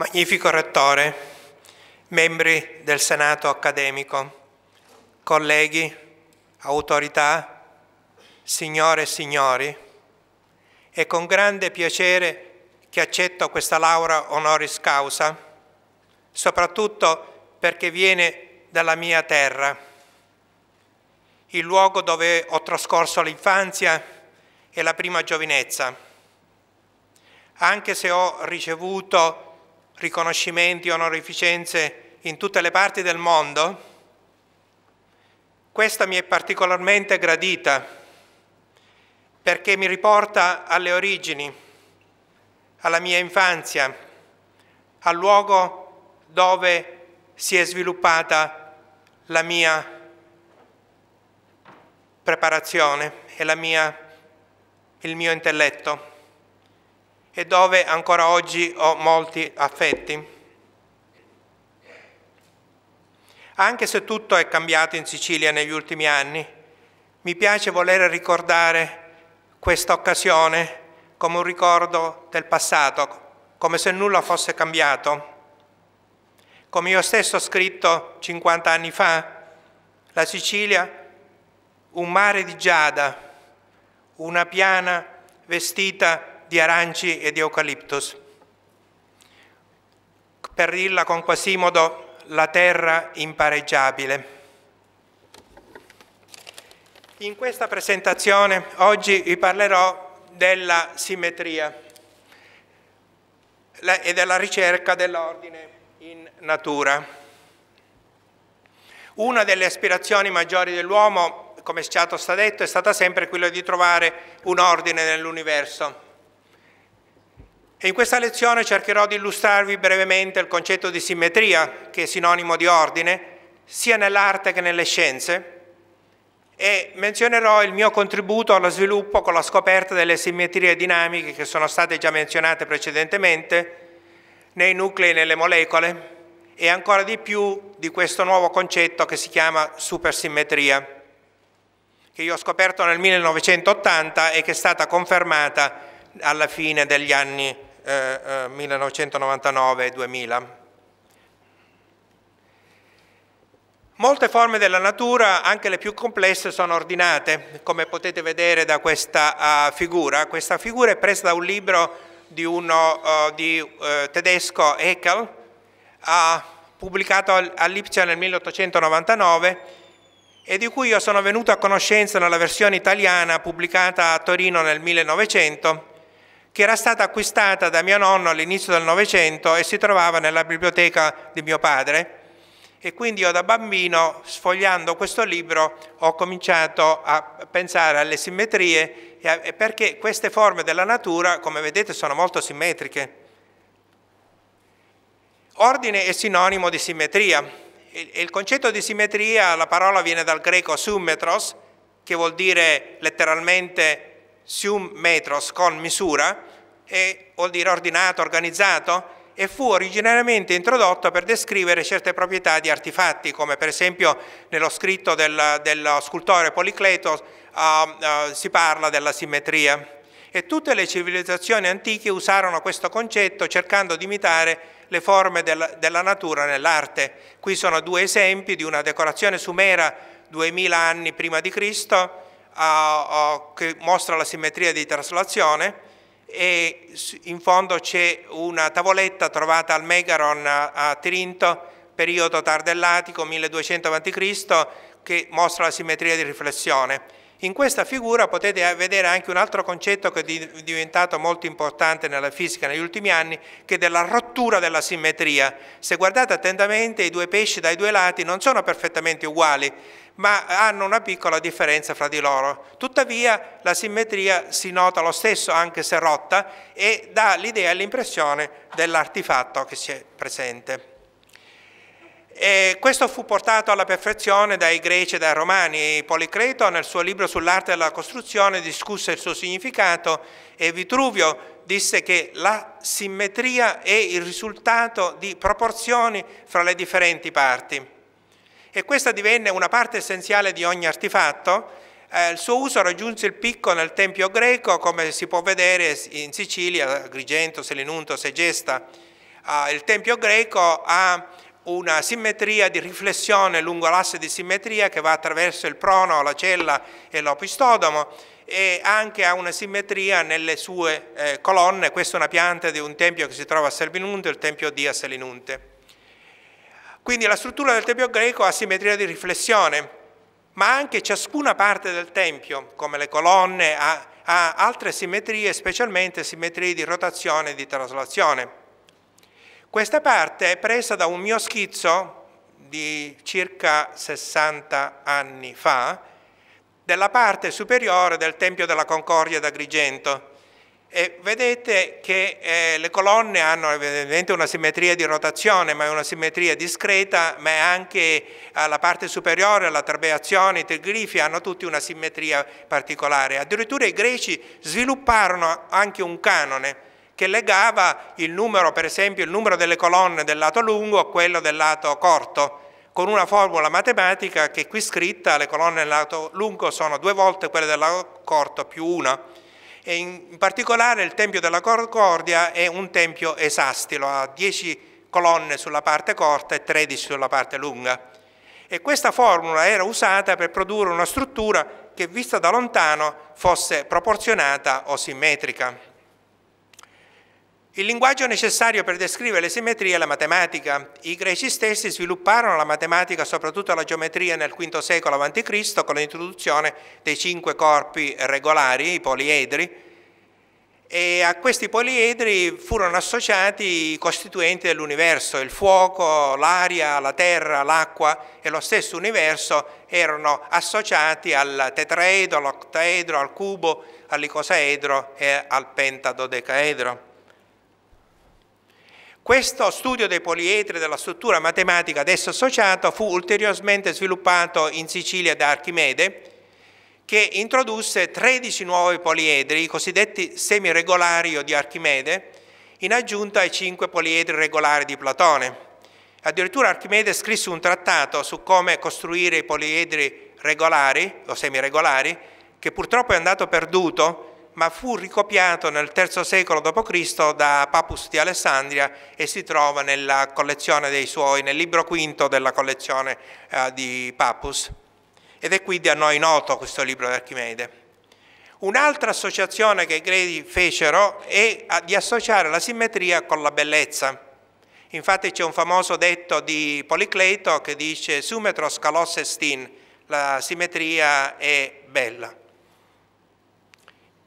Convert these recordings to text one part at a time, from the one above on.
Magnifico Rettore, membri del Senato accademico, colleghi, autorità, signore e signori, è con grande piacere che accetto questa laurea honoris causa, soprattutto perché viene dalla mia terra, il luogo dove ho trascorso l'infanzia e la prima giovinezza. Anche se ho ricevuto riconoscimenti, onorificenze in tutte le parti del mondo, questa mi è particolarmente gradita perché mi riporta alle origini, alla mia infanzia, al luogo dove si è sviluppata la mia preparazione e mia, il mio intelletto e dove ancora oggi ho molti affetti. Anche se tutto è cambiato in Sicilia negli ultimi anni, mi piace voler ricordare questa occasione come un ricordo del passato, come se nulla fosse cambiato. Come io stesso ho scritto 50 anni fa, la Sicilia, un mare di giada, una piana vestita di aranci e di eucaliptus. Per dirla con Quasimodo, la terra impareggiabile. In questa presentazione oggi vi parlerò della simmetria e della ricerca dell'ordine in natura. Una delle aspirazioni maggiori dell'uomo, come è stato detto, è stata sempre quella di trovare un ordine nell'universo. E in questa lezione cercherò di illustrarvi brevemente il concetto di simmetria, che è sinonimo di ordine, sia nell'arte che nelle scienze, e menzionerò il mio contributo allo sviluppo con la scoperta delle simmetrie dinamiche che sono state già menzionate precedentemente nei nuclei e nelle molecole e ancora di più di questo nuovo concetto che si chiama supersimmetria, che io ho scoperto nel 1980 e che è stata confermata alla fine degli anni eh, 1999-2000. Eh, Molte forme della natura, anche le più complesse, sono ordinate, come potete vedere da questa uh, figura. Questa figura è presa da un libro di uno uh, di, uh, tedesco, Haeckel, pubblicato a Lipsia nel 1899 e di cui io sono venuto a conoscenza nella versione italiana pubblicata a Torino nel 1900 che era stata acquistata da mio nonno all'inizio del Novecento e si trovava nella biblioteca di mio padre. E quindi io da bambino, sfogliando questo libro, ho cominciato a pensare alle simmetrie, perché queste forme della natura, come vedete, sono molto simmetriche. Ordine è sinonimo di simmetria. Il concetto di simmetria, la parola viene dal greco symmetros, che vuol dire letteralmente sium metros con misura, e vuol dire ordinato, organizzato, e fu originariamente introdotto per descrivere certe proprietà di artefatti, come per esempio nello scritto del, dello scultore Policleto uh, uh, si parla della simmetria. E tutte le civilizzazioni antiche usarono questo concetto cercando di imitare le forme del, della natura nell'arte. Qui sono due esempi di una decorazione sumera 2000 anni prima di Cristo, che mostra la simmetria di traslazione e in fondo c'è una tavoletta trovata al Megaron a Tirinto, periodo tardellatico 1200 a.C., che mostra la simmetria di riflessione. In questa figura potete eh, vedere anche un altro concetto che è diventato molto importante nella fisica negli ultimi anni, che è della rottura della simmetria. Se guardate attentamente i due pesci dai due lati non sono perfettamente uguali, ma hanno una piccola differenza fra di loro. Tuttavia la simmetria si nota lo stesso anche se rotta e dà l'idea e l'impressione dell'artefatto che si è presente. E questo fu portato alla perfezione dai greci e dai romani. Policreto nel suo libro sull'arte della costruzione discusse il suo significato e Vitruvio disse che la simmetria è il risultato di proporzioni fra le differenti parti. E questa divenne una parte essenziale di ogni artefatto. Eh, il suo uso raggiunse il picco nel Tempio greco, come si può vedere in Sicilia, Agrigento, Selinunto, Segesta. Eh, il Tempio greco ha una simmetria di riflessione lungo l'asse di simmetria che va attraverso il prono, la cella e l'opistodomo e anche ha una simmetria nelle sue eh, colonne, questa è una pianta di un tempio che si trova a Selvinunte, il tempio di Asselinunte. Quindi la struttura del tempio greco ha simmetria di riflessione, ma anche ciascuna parte del tempio, come le colonne, ha, ha altre simmetrie, specialmente simmetrie di rotazione e di traslazione. Questa parte è presa da un mio schizzo di circa 60 anni fa della parte superiore del Tempio della Concordia d'Agrigento e vedete che eh, le colonne hanno evidentemente una simmetria di rotazione, ma è una simmetria discreta, ma è anche alla parte superiore, la trabeazione, i triglifi hanno tutti una simmetria particolare. Addirittura i greci svilupparono anche un canone, che legava il numero, per esempio, il numero delle colonne del lato lungo a quello del lato corto, con una formula matematica che qui scritta le colonne del lato lungo sono due volte quelle del lato corto più una. E in particolare il Tempio della Concordia è un tempio esastilo, ha 10 colonne sulla parte corta e 13 sulla parte lunga. E questa formula era usata per produrre una struttura che vista da lontano fosse proporzionata o simmetrica. Il linguaggio necessario per descrivere le simmetrie è la matematica. I greci stessi svilupparono la matematica, soprattutto la geometria, nel V secolo a.C. con l'introduzione dei cinque corpi regolari, i poliedri, e a questi poliedri furono associati i costituenti dell'universo, il fuoco, l'aria, la terra, l'acqua e lo stesso universo erano associati al tetraedro, all'octaedro, al cubo, all'icosaedro e al pentadodecaedro. Questo studio dei poliedri della struttura matematica ad esso associata fu ulteriormente sviluppato in Sicilia da Archimede, che introdusse 13 nuovi poliedri, i cosiddetti semiregolari o di Archimede, in aggiunta ai 5 poliedri regolari di Platone. Addirittura Archimede scrisse un trattato su come costruire i poliedri regolari o semiregolari, che purtroppo è andato perduto ma fu ricopiato nel III secolo d.C. da Papus di Alessandria e si trova nella collezione dei suoi, nel libro V della collezione eh, di Papus. Ed è quindi a noi noto questo libro di Archimede. Un'altra associazione che i greci fecero è di associare la simmetria con la bellezza. Infatti c'è un famoso detto di Policleto che dice «Sumetros calos estin», la simmetria è bella.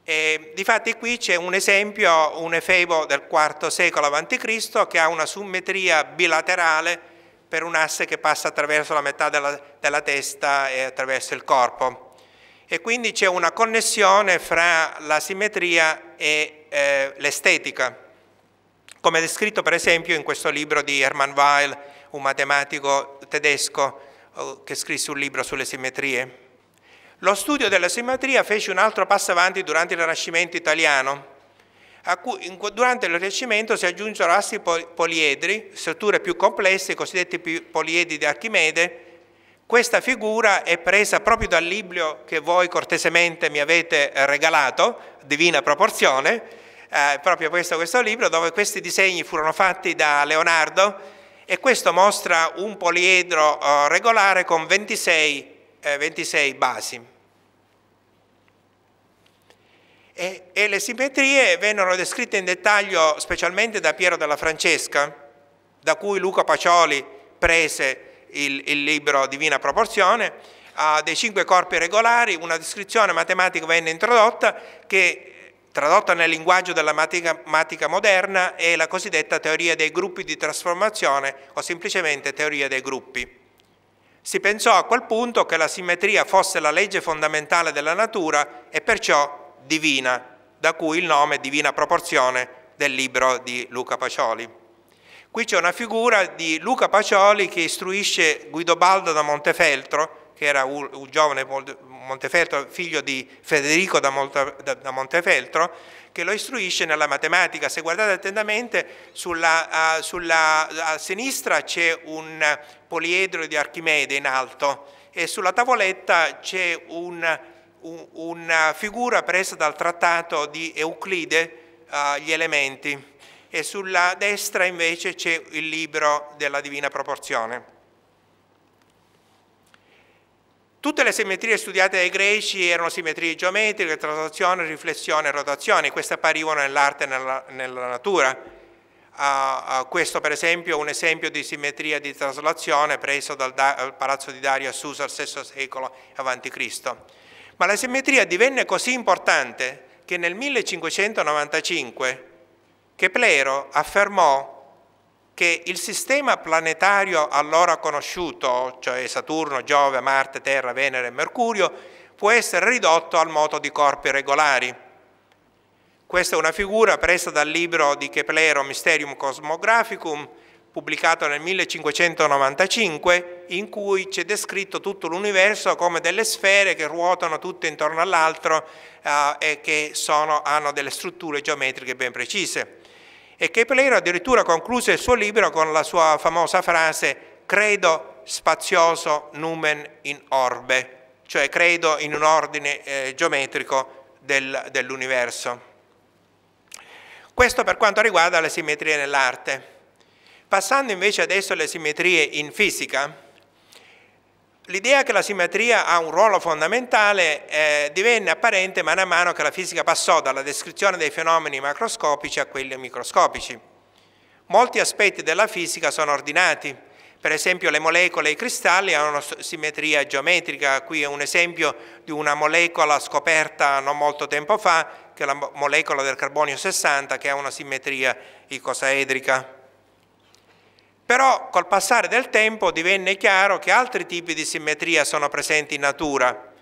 E, difatti qui c'è un esempio, un efebo del IV secolo a.C. che ha una simmetria bilaterale per un asse che passa attraverso la metà della, della testa e attraverso il corpo. E quindi c'è una connessione fra la simmetria e eh, l'estetica, come descritto per esempio in questo libro di Hermann Weil, un matematico tedesco eh, che scrisse un libro sulle simmetrie. Lo studio della simmetria fece un altro passo avanti durante il Rinascimento italiano. A Cui, durante il Rinascimento si aggiunsero assi poliedri, strutture più complesse, i cosiddetti poliedri di Archimede. Questa figura è presa proprio dal libro che voi cortesemente mi avete eh, regalato, Divina Proporzione, eh, proprio questo, questo libro dove questi disegni furono fatti da Leonardo e questo mostra un poliedro eh, regolare con 26, eh, 26 basi. E, e le simmetrie vennero descritte in dettaglio specialmente da Piero della Francesca, da cui Luca Pacioli prese il, il libro Divina Proporzione, uh, dei cinque corpi regolari, una descrizione matematica venne introdotta che tradotta nel linguaggio della matematica moderna è la cosiddetta teoria dei gruppi di trasformazione o semplicemente teoria dei gruppi. Si pensò a quel punto che la simmetria fosse la legge fondamentale della natura e perciò divina, da cui il nome Divina Proporzione del libro di Luca Pacioli. Qui c'è una figura di Luca Pacioli che istruisce Guidobaldo da Montefeltro, che era un, un giovane Montefeltro, figlio di Federico da, Monta, da, da, Montefeltro, che lo istruisce nella matematica. Se guardate attentamente, sulla, uh, sulla a sinistra c'è un poliedro di Archimede in alto e sulla tavoletta c'è un una figura presa dal trattato di Euclide, uh, Gli elementi, e sulla destra invece c'è il libro della Divina Proporzione. Tutte le simmetrie studiate dai greci erano simmetrie geometriche, traslazione, riflessione e rotazione, queste apparivano nell'arte e nella, nella natura. Uh, uh, questo per esempio è un esempio di simmetria di traslazione preso dal, da, palazzo di Dario a Susa al VI secolo a.C. Ma la simmetria divenne così importante che nel 1595 Keplero affermò che il sistema planetario allora conosciuto, cioè Saturno, Giove, Marte, Terra, Venere e Mercurio, può essere ridotto al moto di corpi regolari. Questa è una figura presa dal libro di Keplero Mysterium Cosmographicum, pubblicato nel 1595, in cui c'è descritto tutto l'universo come delle sfere che ruotano tutte intorno all'altro eh, e che sono, hanno delle strutture geometriche ben precise. E Kepler addirittura concluse il suo libro con la sua famosa frase «Credo spazioso numen in orbe», cioè credo in un ordine eh, geometrico del, dell'universo. Questo per quanto riguarda le simmetrie nell'arte. Passando invece adesso alle simmetrie in fisica, l'idea che la simmetria ha un ruolo fondamentale eh, divenne apparente man mano che la fisica passò dalla descrizione dei fenomeni macroscopici a quelli microscopici. Molti aspetti della fisica sono ordinati, per esempio le molecole e i cristalli hanno una simmetria geometrica, qui è un esempio di una molecola scoperta non molto tempo fa, che è la molecola del carbonio 60 che ha una simmetria icosaedrica. Però col passare del tempo divenne chiaro che altri tipi di simmetria sono presenti in natura,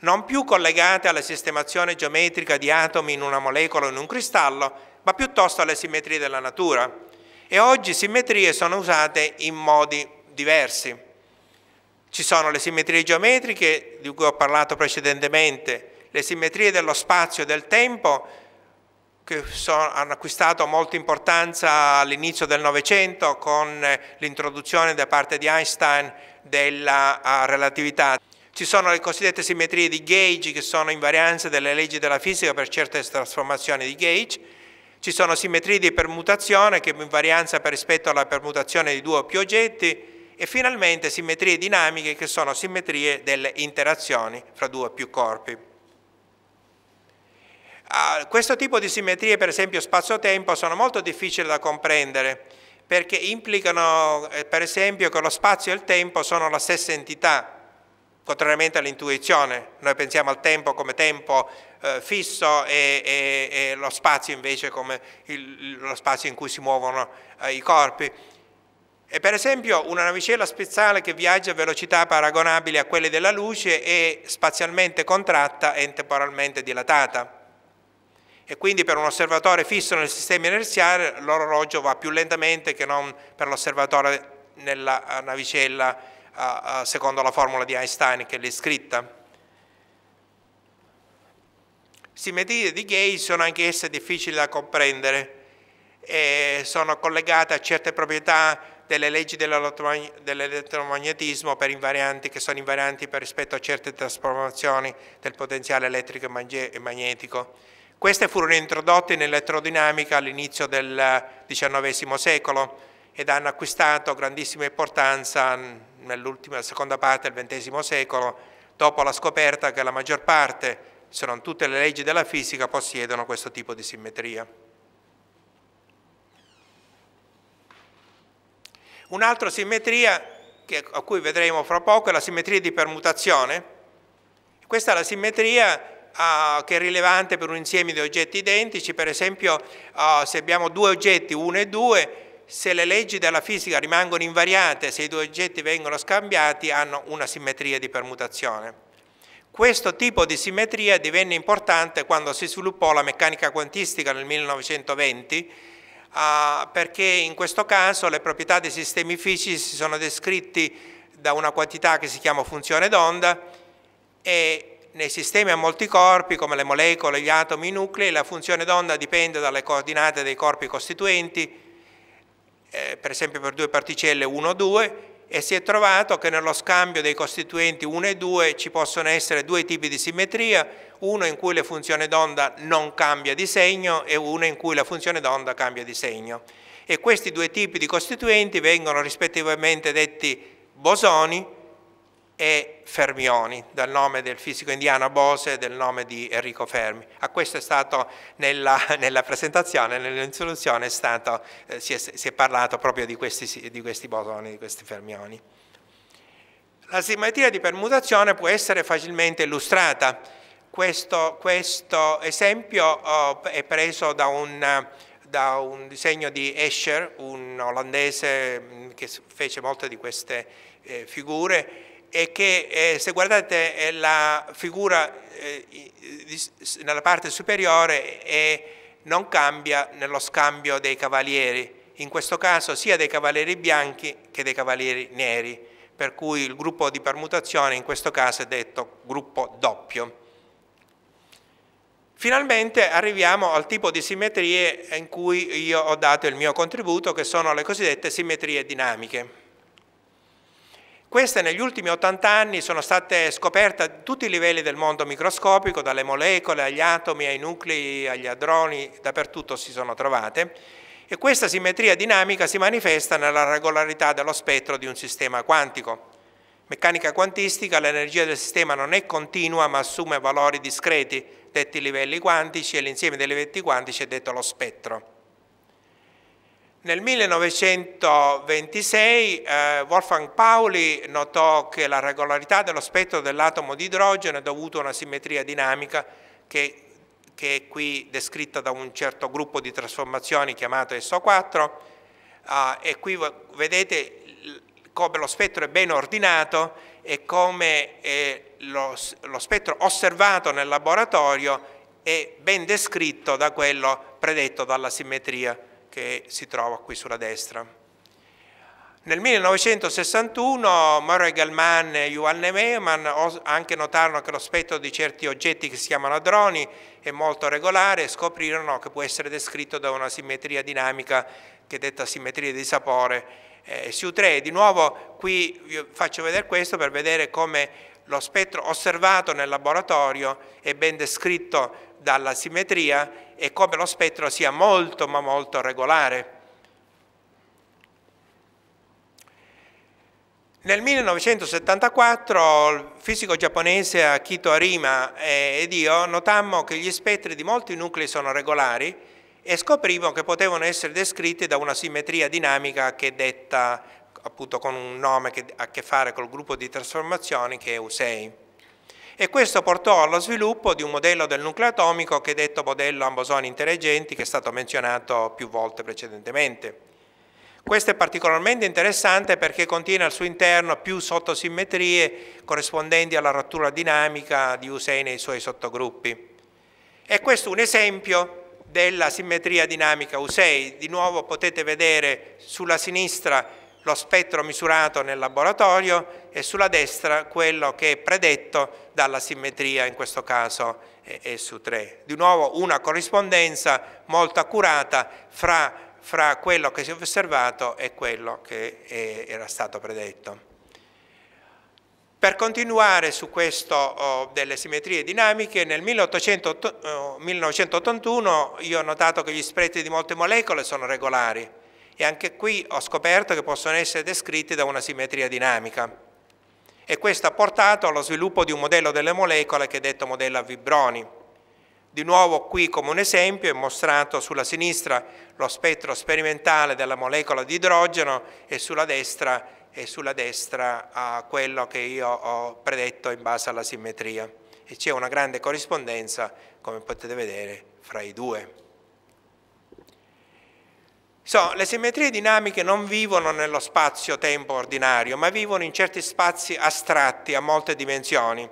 non più collegate alla sistemazione geometrica di atomi in una molecola o in un cristallo, ma piuttosto alle simmetrie della natura. E oggi simmetrie sono usate in modi diversi. Ci sono le simmetrie geometriche, di cui ho parlato precedentemente, le simmetrie dello spazio e del tempo, che sono, hanno acquistato molta importanza all'inizio del Novecento con eh, l'introduzione da parte di Einstein della ah, relatività. Ci sono le cosiddette simmetrie di gauge che sono invarianze delle leggi della fisica per certe trasformazioni di gauge, ci sono simmetrie di permutazione che invarianza per rispetto alla permutazione di due o più oggetti e finalmente simmetrie dinamiche che sono simmetrie delle interazioni fra due o più corpi. Ah, questo tipo di simmetrie, per esempio spazio-tempo, sono molto difficili da comprendere perché implicano, eh, per esempio, che lo spazio e il tempo sono la stessa entità, contrariamente all'intuizione. Noi pensiamo al tempo come tempo eh, fisso e, e, e, lo spazio invece come il, lo spazio in cui si muovono eh, i corpi. E per esempio una navicella spezzale che viaggia a velocità paragonabili a quelle della luce è spazialmente contratta e temporalmente dilatata e quindi per un osservatore fisso nel sistema inerziale l'orologio va più lentamente che non per l'osservatore nella eh, navicella eh, eh, secondo la formula di Einstein che l'è scritta. Simmetrie di Gay sono anche esse difficili da comprendere e sono collegate a certe proprietà delle leggi dell'elettromagnetismo che sono invarianti per rispetto a certe trasformazioni del potenziale elettrico e magnetico queste furono introdotte in elettrodinamica all'inizio del XIX secolo ed hanno acquistato grandissima importanza nell'ultima seconda parte del XX secolo dopo la scoperta che la maggior parte, se non tutte le leggi della fisica, possiedono questo tipo di simmetria. Un'altra simmetria che, a cui vedremo fra poco è la simmetria di permutazione. Questa è la simmetria uh, che è rilevante per un insieme di oggetti identici, per esempio uh, se abbiamo due oggetti, uno e due, se le leggi della fisica rimangono invariate, se i due oggetti vengono scambiati, hanno una simmetria di permutazione. Questo tipo di simmetria divenne importante quando si sviluppò la meccanica quantistica nel 1920, uh, ah, perché in questo caso le proprietà dei sistemi fisici sono descritti da una quantità che si chiama funzione d'onda e nei sistemi a molti corpi, come le molecole, gli atomi, i nuclei, la funzione d'onda dipende dalle coordinate dei corpi costituenti, eh, per esempio per due particelle 1, e 2, e si è trovato che nello scambio dei costituenti 1 e 2 ci possono essere due tipi di simmetria, uno in cui la funzione d'onda non cambia di segno e uno in cui la funzione d'onda cambia di segno. E questi due tipi di costituenti vengono rispettivamente detti bosoni, e Fermioni, dal nome del fisico indiano Bose e del nome di Enrico Fermi. A ah, questo è stato nella, nella presentazione, nell'introduzione eh, si, si, è, parlato proprio di questi, di questi bosoni, di questi fermioni. La simmetria di permutazione può essere facilmente illustrata. Questo, questo esempio oh, è preso da un, da un disegno di Escher, un olandese mm, che fece molte di queste eh, figure, e che eh, se guardate la figura eh, nella parte superiore non cambia nello scambio dei cavalieri, in questo caso sia dei cavalieri bianchi che dei cavalieri neri, per cui il gruppo di permutazione in questo caso è detto gruppo doppio. Finalmente arriviamo al tipo di simmetrie in cui io ho dato il mio contributo, che sono le cosiddette simmetrie dinamiche. Queste negli ultimi 80 anni sono state scoperte a tutti i livelli del mondo microscopico, dalle molecole agli atomi, ai nuclei, agli adroni, dappertutto si sono trovate e questa simmetria dinamica si manifesta nella regolarità dello spettro di un sistema quantico. Meccanica quantistica, l'energia del sistema non è continua ma assume valori discreti, detti livelli quantici e l'insieme dei livelli quantici è detto lo spettro. Nel 1926 eh, Wolfgang Pauli notò che la regolarità dello spettro dell'atomo di idrogeno è dovuta a una simmetria dinamica che, che, è qui descritta da un certo gruppo di trasformazioni chiamato SO4 eh, e qui vedete come lo spettro è ben ordinato e come eh, lo, lo spettro osservato nel laboratorio è ben descritto da quello predetto dalla simmetria che si trova qui sulla destra. Nel 1961 Murray gell e Johann Neumann anche notarono che lo spettro di certi oggetti che si chiamano droni è molto regolare e scoprirono che può essere descritto da una simmetria dinamica che è detta simmetria di sapore eh, SU3. Di nuovo qui vi faccio vedere questo per vedere come lo spettro osservato nel laboratorio è ben descritto dalla simmetria e come lo spettro sia molto ma molto regolare. Nel 1974 il fisico giapponese Akito Arima ed io notammo che gli spettri di molti nuclei sono regolari e scoprimo che potevano essere descritti da una simmetria dinamica che è detta appunto con un nome che ha a che fare col gruppo di trasformazioni che è u e questo portò allo sviluppo di un modello del nucleo atomico che è detto modello ambosoni intelligenti che è stato menzionato più volte precedentemente. Questo è particolarmente interessante perché contiene al suo interno più sottosimmetrie corrispondenti alla rottura dinamica di Hussein nei suoi sottogruppi. E questo è un esempio della simmetria dinamica u Di nuovo potete vedere sulla sinistra lo spettro misurato nel laboratorio e sulla destra quello che è predetto dalla simmetria, in questo caso è su 3. Di nuovo una corrispondenza molto accurata fra, fra quello che si è osservato e quello che è, era stato predetto. Per continuare su questo oh, delle simmetrie dinamiche, nel 1800, oh, 1981 io ho notato che gli spretti di molte molecole sono regolari, e anche qui ho scoperto che possono essere descritti da una simmetria dinamica. E questo ha portato allo sviluppo di un modello delle molecole che è detto modello a Vibroni. Di nuovo qui come un esempio è mostrato sulla sinistra lo spettro sperimentale della molecola di idrogeno e sulla destra e sulla destra a quello che io ho predetto in base alla simmetria e c'è una grande corrispondenza, come potete vedere, fra i due. So, le simmetrie dinamiche non vivono nello spazio-tempo ordinario, ma vivono in certi spazi astratti a molte dimensioni,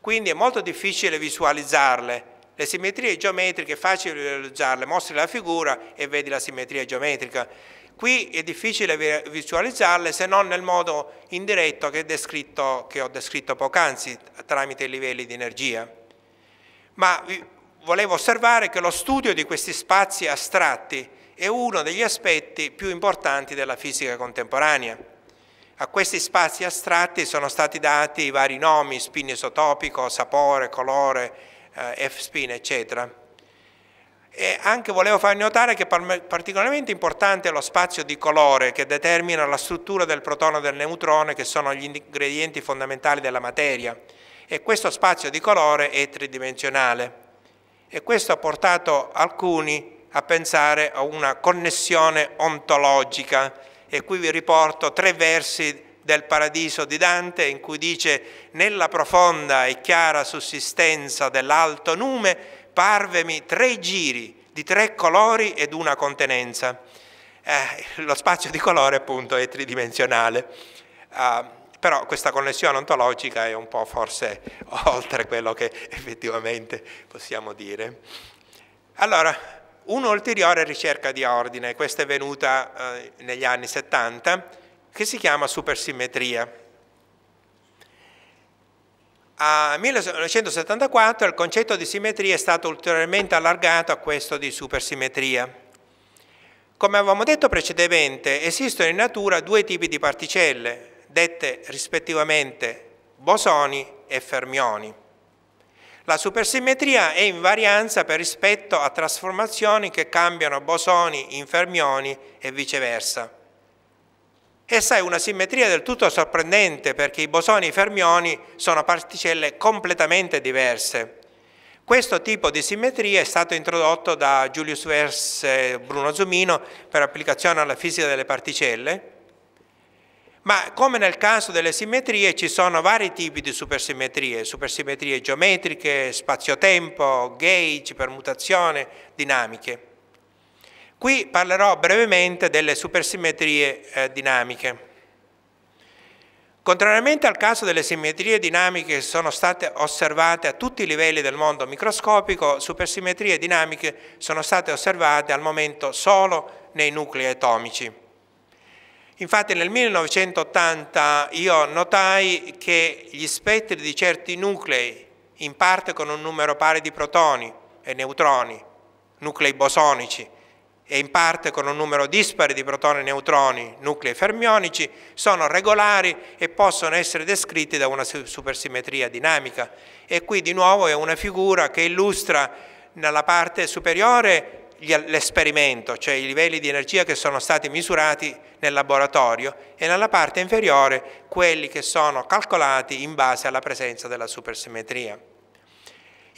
quindi è molto difficile visualizzarle. Le simmetrie geometriche è facile visualizzarle, mostri la figura e vedi la simmetria geometrica. Qui è difficile visualizzarle se non nel modo indiretto che, descritto, che ho descritto poc'anzi tramite i livelli di energia. Ma volevo osservare che lo studio di questi spazi astratti è uno degli aspetti più importanti della fisica contemporanea. A questi spazi astratti sono stati dati vari nomi, spin isotopico, sapore, colore, eh, F-spin, eccetera. E anche volevo far notare che è particolarmente importante è lo spazio di colore che determina la struttura del protone e del neutrone che sono gli ingredienti fondamentali della materia e questo spazio di colore è tridimensionale e questo ha portato alcuni a pensare a una connessione ontologica e qui vi riporto tre versi del paradiso di Dante in cui dice nella profonda e chiara sussistenza dell'alto nume parvemi tre giri di tre colori ed una contenenza. Eh, lo spazio di colore appunto è tridimensionale, eh, però questa connessione ontologica è un po' forse oltre quello che effettivamente possiamo dire. Allora, un'ulteriore ricerca di ordine, questa è venuta eh, negli anni 70, che si chiama supersimmetria. A 1974 il concetto di simmetria è stato ulteriormente allargato a questo di supersimmetria. Come avevamo detto precedentemente, esistono in natura due tipi di particelle, dette rispettivamente bosoni e fermioni. La supersimmetria è invarianza per rispetto a trasformazioni che cambiano bosoni in fermioni e viceversa. Essa è una simmetria del tutto sorprendente perché i bosoni e i fermioni sono particelle completamente diverse. Questo tipo di simmetria è stato introdotto da Julius Vers e Bruno Zumino per applicazione alla fisica delle particelle ma come nel caso delle simmetrie ci sono vari tipi di supersimmetrie, supersimmetrie geometriche, spazio-tempo, gauge, permutazione, dinamiche. Qui parlerò brevemente delle supersimmetrie eh, dinamiche. Contrariamente al caso delle simmetrie dinamiche che sono state osservate a tutti i livelli del mondo microscopico, supersimmetrie dinamiche sono state osservate al momento solo nei nuclei atomici. Infatti nel 1980 io notai che gli spettri di certi nuclei, in parte con un numero pari di protoni e neutroni, nuclei bosonici, e in parte con un numero dispari di protoni e neutroni, nuclei fermionici, sono regolari e possono essere descritti da una supersimmetria dinamica. E qui di nuovo è una figura che illustra nella parte superiore l'esperimento, cioè i livelli di energia che sono stati misurati nel laboratorio e nella parte inferiore quelli che sono calcolati in base alla presenza della supersimmetria.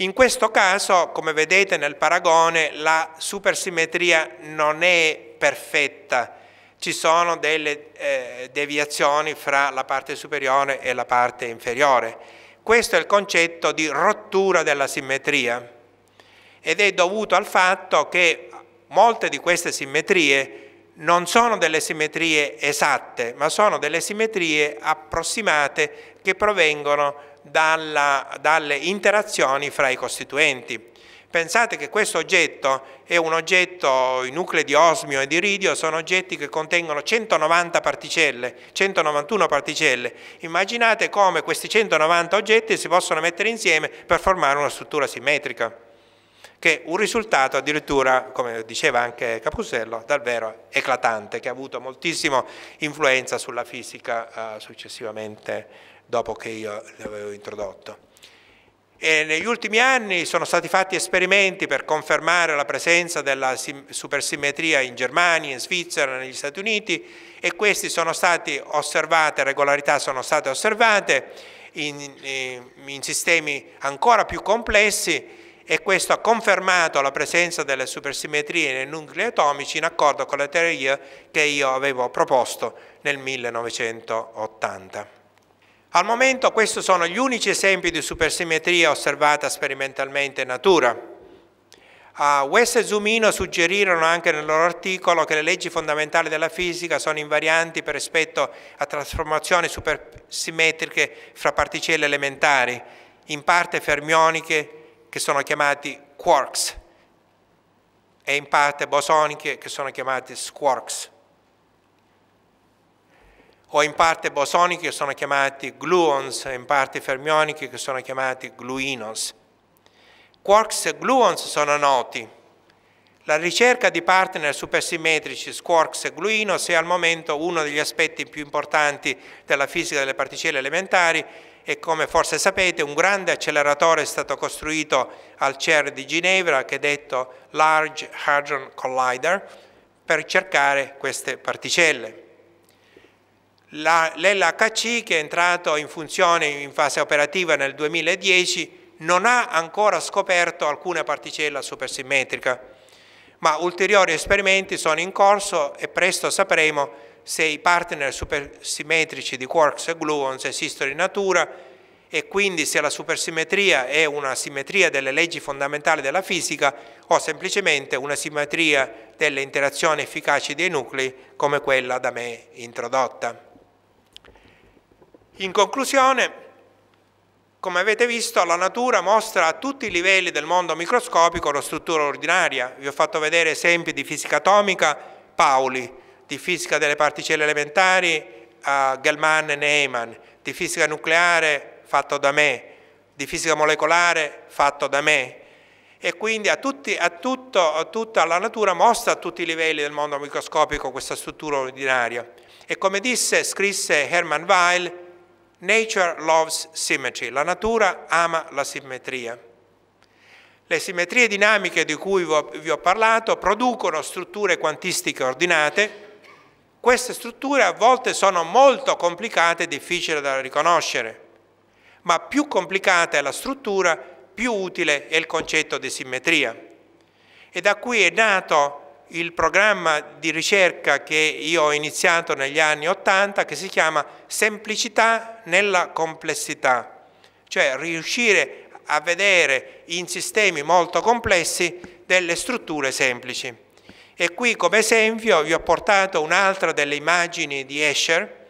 In questo caso, come vedete nel paragone, la supersimmetria non è perfetta, ci sono delle eh, deviazioni fra la parte superiore e la parte inferiore. Questo è il concetto di rottura della simmetria ed è dovuto al fatto che molte di queste simmetrie non sono delle simmetrie esatte, ma sono delle simmetrie approssimate che provengono dalla, dalle interazioni fra i costituenti. Pensate che questo oggetto è un oggetto, i nuclei di osmio e di ridio sono oggetti che contengono 190 particelle, 191 particelle. Immaginate come questi 190 oggetti si possono mettere insieme per formare una struttura simmetrica che un risultato addirittura, come diceva anche Capusello, davvero eclatante, che ha avuto moltissima influenza sulla fisica eh, successivamente dopo che io l'avevo introdotto. E negli ultimi anni sono stati fatti esperimenti per confermare la presenza della supersimmetria in Germania, in Svizzera, negli Stati Uniti e queste sono state osservate, regolarità sono state osservate in, in, in sistemi ancora più complessi e questo ha confermato la presenza delle supersimmetrie nei nuclei atomici in accordo con la teoria che io avevo proposto nel 1980. Al momento questi sono gli unici esempi di supersimmetria osservata sperimentalmente in natura. Uh, West e Zumino suggerirono anche nel loro articolo che le leggi fondamentali della fisica sono invarianti per rispetto a trasformazioni supersimmetriche fra particelle elementari, in parte fermioniche, che sono chiamati quarks e in parte bosoniche che sono chiamati squarks o in parte bosoniche che sono chiamati gluons e in parte fermioniche che sono chiamati gluinos. Quarks e gluons sono noti. La ricerca di partner supersimmetrici quarks e gluinos è al momento uno degli aspetti più importanti della fisica delle particelle elementari e come forse sapete un grande acceleratore è stato costruito al CER di Ginevra che è detto Large Hadron Collider per cercare queste particelle. L'LHC che è entrato in funzione in fase operativa nel 2010 non ha ancora scoperto alcuna particella supersimmetrica, ma ulteriori esperimenti sono in corso e presto sapremo se i partner supersimmetrici di quarks e gluons esistono in natura e quindi se la supersimmetria è una simmetria delle leggi fondamentali della fisica o semplicemente una simmetria delle interazioni efficaci dei nuclei come quella da me introdotta. In conclusione, come avete visto, la natura mostra a tutti i livelli del mondo microscopico la struttura ordinaria. Vi ho fatto vedere esempi di fisica atomica, Pauli, di fisica delle particelle elementari a gell e Neyman, di fisica nucleare fatto da me, di fisica molecolare fatto da me e quindi a, tutti, a, tutto, a tutta la natura mostra a tutti i livelli del mondo microscopico questa struttura ordinaria. E come disse, scrisse Hermann Weil, Nature loves symmetry, la natura ama la simmetria. Le simmetrie dinamiche di cui vi ho parlato producono strutture quantistiche ordinate, queste strutture a volte sono molto complicate e difficili da riconoscere, ma più complicata è la struttura, più utile è il concetto di simmetria. E da qui è nato il programma di ricerca che io ho iniziato negli anni Ottanta che si chiama Semplicità nella complessità, cioè riuscire a vedere in sistemi molto complessi delle strutture semplici. E qui come esempio vi ho portato un'altra delle immagini di Escher,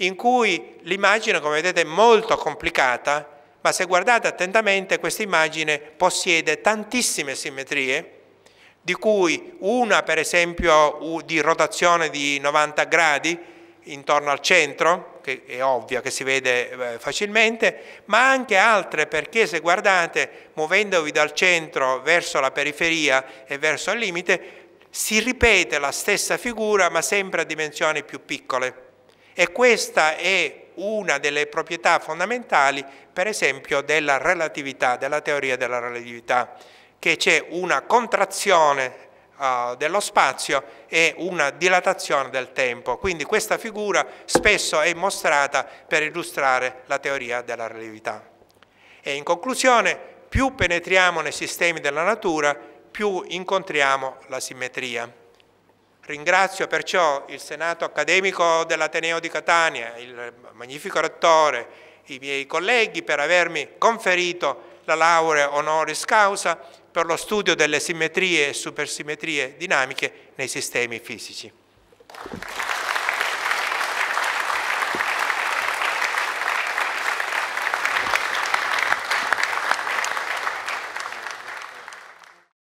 in cui l'immagine, come vedete, è molto complicata, ma se guardate attentamente questa immagine possiede tantissime simmetrie, di cui una per esempio di rotazione di 90 gradi intorno al centro, che è ovvia che si vede eh, facilmente, ma anche altre perché se guardate muovendovi dal centro verso la periferia e verso il limite si ripete la stessa figura ma sempre a dimensioni più piccole e questa è una delle proprietà fondamentali per esempio della relatività, della teoria della relatività, che c'è una contrazione uh, dello spazio e una dilatazione del tempo, quindi questa figura spesso è mostrata per illustrare la teoria della relatività. E in conclusione, più penetriamo nei sistemi della natura, più incontriamo la simmetria. Ringrazio perciò il Senato accademico dell'Ateneo di Catania, il magnifico rettore, i miei colleghi per avermi conferito la laurea honoris causa per lo studio delle simmetrie e supersimmetrie dinamiche nei sistemi fisici.